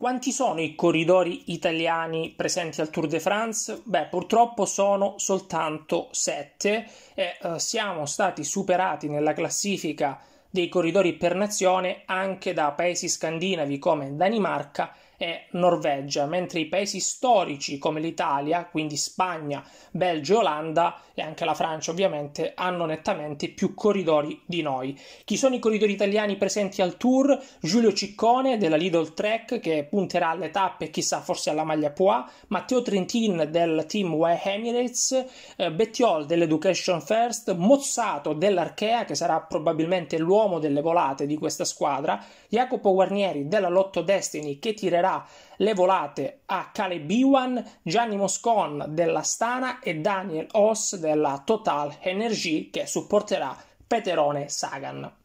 Quanti sono i corridori italiani presenti al Tour de France? Beh, purtroppo sono soltanto 7 e eh, siamo stati superati nella classifica dei corridori per nazione anche da paesi scandinavi come Danimarca e Norvegia, mentre i paesi storici come l'Italia, quindi Spagna, Belgio Olanda e anche la Francia ovviamente hanno nettamente più corridori di noi. Chi sono i corridori italiani presenti al tour? Giulio Ciccone della Lidl Trek che punterà alle tappe chissà forse alla maglia Poix, Matteo Trentin del team UAE Emirates, eh, Bettiol dell'Education First, Mozzato dell'Archea che sarà probabilmente l'uomo uomo delle volate di questa squadra, Jacopo Guarnieri della Lotto Destiny che tirerà le volate a Caleb Biwan, Gianni Moscon della Stana e Daniel Oss della Total Energy che supporterà Peterone Sagan.